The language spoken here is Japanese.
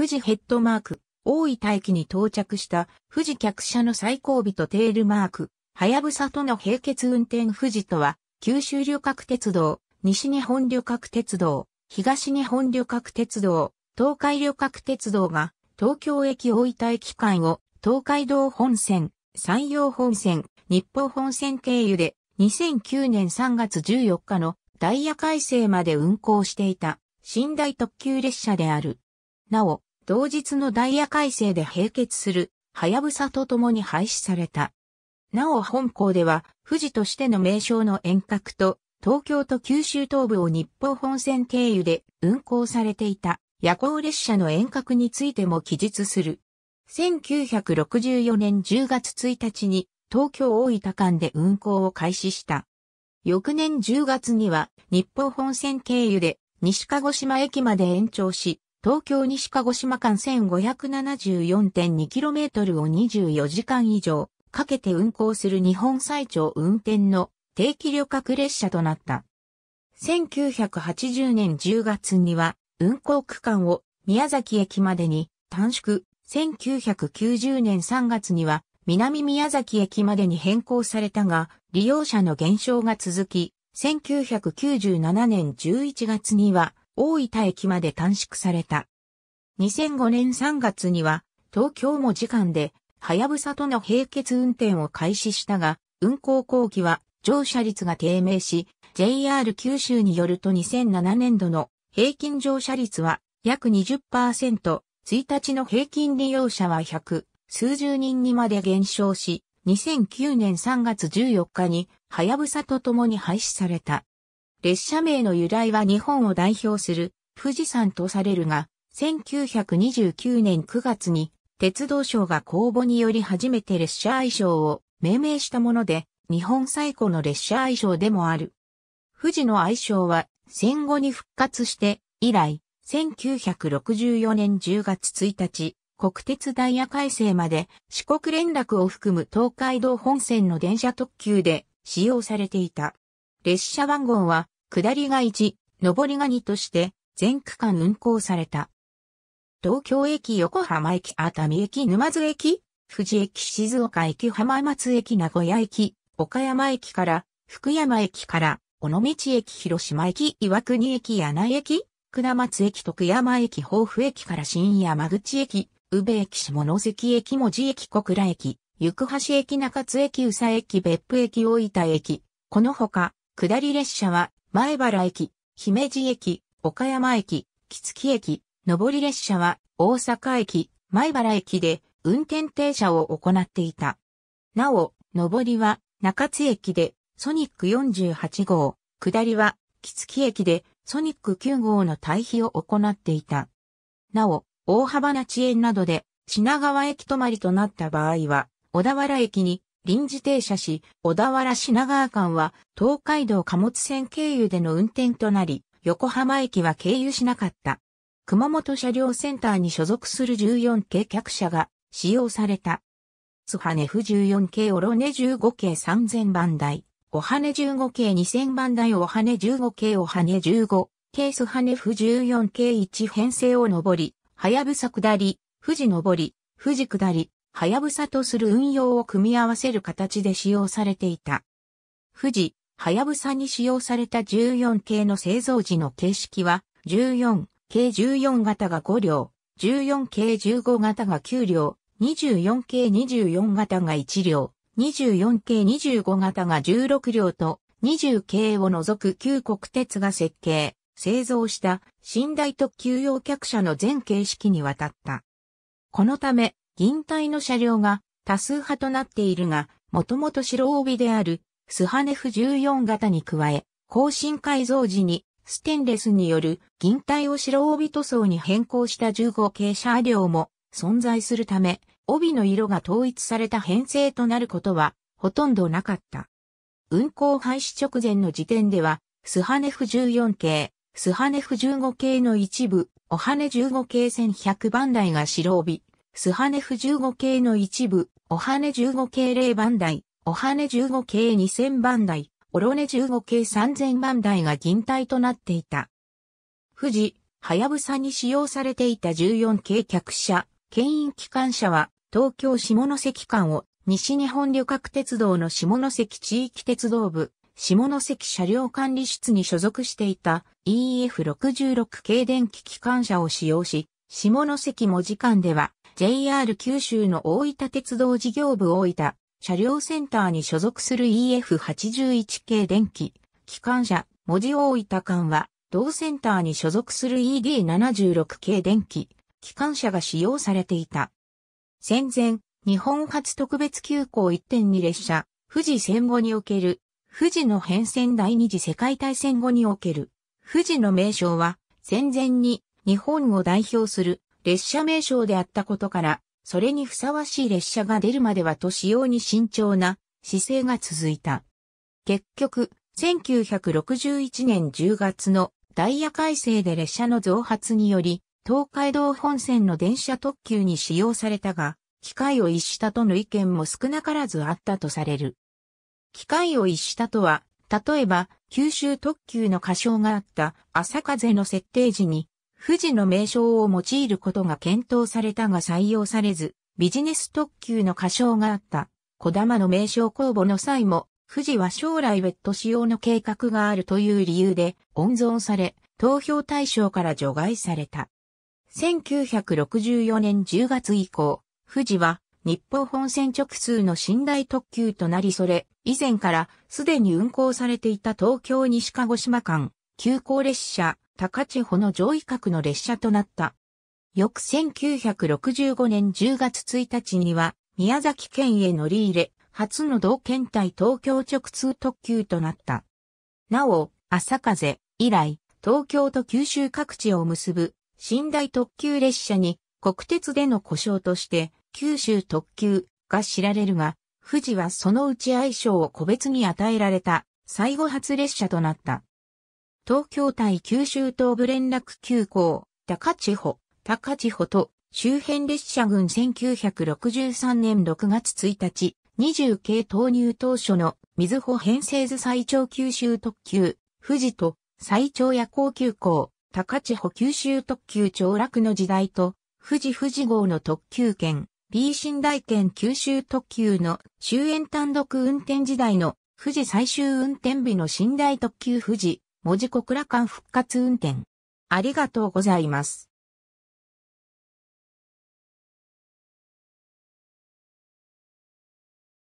富士ヘッドマーク、大分駅に到着した富士客車の最後尾とテールマーク、はやぶさとの並結運転富士とは、九州旅客鉄道、西日本旅客鉄道、東日本旅客鉄道、東海旅客鉄道が、東京駅大分駅間を、東海道本線、山陽本線、日報本線経由で、2009年3月14日のダイヤ改正まで運行していた、寝台特急列車である。なお、同日のダイヤ改正で平結する、はやぶさと共に廃止された。なお本校では、富士としての名称の遠隔と、東京と九州東部を日報本線経由で運行されていた夜行列車の遠隔についても記述する。1964年10月1日に東京大分間で運行を開始した。翌年10月には日報本線経由で西鹿児島駅まで延長し、東京西鹿児島間 1574.2km を24時間以上かけて運行する日本最長運転の定期旅客列車となった。1980年10月には運行区間を宮崎駅までに短縮、1990年3月には南宮崎駅までに変更されたが、利用者の減少が続き、1997年11月には大分駅まで短縮された。2005年3月には東京も時間ではやぶさとの並結運転を開始したが、運行後期は乗車率が低迷し、JR 九州によると2007年度の平均乗車率は約20%、1日の平均利用者は100、数十人にまで減少し、2009年3月14日に、はやぶさと共に廃止された。列車名の由来は日本を代表する富士山とされるが、1929年9月に鉄道省が公募により初めて列車愛称を命名したもので、日本最古の列車愛称でもある。富士の愛称は戦後に復活して以来、1964年10月1日、国鉄ダイヤ改正まで四国連絡を含む東海道本線の電車特急で使用されていた。列車番号は、下りが1、上りが2として、全区間運行された。東京駅横浜駅熱海駅沼津駅富士駅静岡駅浜松駅名古屋駅岡山駅から福山駅から尾道駅広島駅岩国駅柳駅下松駅徳山駅豊富駅から新山口駅宇部駅下関駅門司駅小倉駅行橋駅中津駅宇佐駅別府駅大分駅このほか下り列車は、前原駅、姫路駅、岡山駅、木月駅、上り列車は、大阪駅、前原駅で、運転停車を行っていた。なお、上りは、中津駅で、ソニック48号、下りは、木月駅で、ソニック9号の対比を行っていた。なお、大幅な遅延などで、品川駅止まりとなった場合は、小田原駅に臨時停車し、小田原品川間は東海道貨物線経由での運転となり、横浜駅は経由しなかった。熊本車両センターに所属する14系客車が使用された。津羽フ1 4系オロネ15系3000番台、オハネ15系2000番台オハネ15系オハネ15系津羽フ1 4系1編成を上り、はやぶさ下り、富士上り、富士下り、はやぶさとする運用を組み合わせる形で使用されていた。富士、はやぶさに使用された14系の製造時の形式は、14系14型が5両、14系15型が9両、24系24型が1両、24系25型が16両と、20系を除く旧国鉄が設計、製造した寝台特急用客車の全形式にわたった。このため、銀体の車両が多数派となっているが、もともと白帯であるスハネフ14型に加え、更新改造時にステンレスによる銀体を白帯塗装に変更した15系車両も存在するため、帯の色が統一された編成となることはほとんどなかった。運行廃止直前の時点では、スハネフ14系、スハネフ15系の一部、おはね15系1100番台が白帯、スハネフ15系の一部、オハネ15系0番台、オハネ15系2000番台、オロネ15系3000番台が銀体となっていた。富士、はやぶさに使用されていた14系客車、牽引機関車は、東京下関間を西日本旅客鉄道の下関地域鉄道部、下関車両管理室に所属していた EF66 系電気機関車を使用し、下関文字間では JR 九州の大分鉄道事業部大分車両センターに所属する EF81 系電気、機関車、文字大分間は、同センターに所属する ED76 系電気、機関車が使用されていた。戦前、日本初特別急行1.2列車、富士戦後における、富士の変遷第二次世界大戦後における、富士の名称は、戦前に日本を代表する列車名称であったことから、それにふさわしい列車が出るまではと使用に慎重な姿勢が続いた。結局、1961年10月のダイヤ改正で列車の増発により、東海道本線の電車特急に使用されたが、機械を逸したとの意見も少なからずあったとされる。機械を逸したとは、例えば、九州特急の過小があった朝風の設定時に、富士の名称を用いることが検討されたが採用されず、ビジネス特急の過小があった。小玉の名称公募の際も、富士は将来ット使用の計画があるという理由で温存され、投票対象から除外された。1964年10月以降、富士は日報本線直通の寝台特急となりそれ、以前からすでに運行されていた東京西鹿児島間、急行列車、高千穂の上位格の列車となった。翌1965年10月1日には、宮崎県へ乗り入れ、初の同県対東京直通特急となった。なお、朝風以来、東京と九州各地を結ぶ寝台特急列車に国鉄での故障として九州特急が知られるが、富士はそのうち愛称を個別に与えられた最後発列車となった。東京対九州東部連絡急行、高千穂、高千穂と周辺列車群1963年6月1日、20系投入当初の水穂編成図最長九州特急、富士と最長夜行急行、高千穂九州特急長楽の時代と、富士富士号の特急券、B 新大券九州特急の終焉単独運転時代の富士最終運転日の寝台特急富士、文字小倉間復活運転。ありがとうございます。